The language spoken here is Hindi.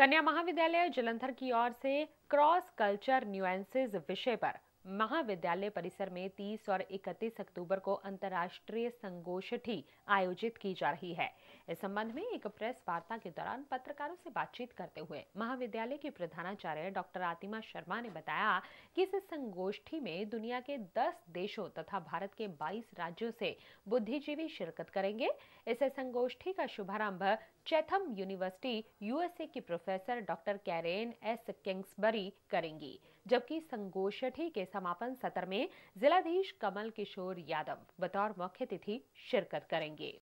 कन्या महाविद्यालय जलंधर की ओर से क्रॉस कल्चर न्यूएंसेज विषय पर महाविद्यालय परिसर में 30 और 31 अक्टूबर को अंतर्राष्ट्रीय संगोष्ठी आयोजित की जा रही है इस संबंध में एक प्रेस वार्ता के दौरान पत्रकारों से बातचीत करते हुए महाविद्यालय के प्रधानाचार्य डॉक्टर आतिमा शर्मा ने बताया कि इस संगोष्ठी में दुनिया के 10 देशों तथा भारत के 22 राज्यों से बुद्धिजीवी शिरकत करेंगे इस संगोष्ठी का शुभारंभ चैथम यूनिवर्सिटी यूएसए की professor doctor Karen S Kingsbury करेंगी जबकि संगोष्ठी के समापन सत्र में जिलाधीश कमल किशोर यादव बतौर मुख्य अतिथि शिरकत करेंगे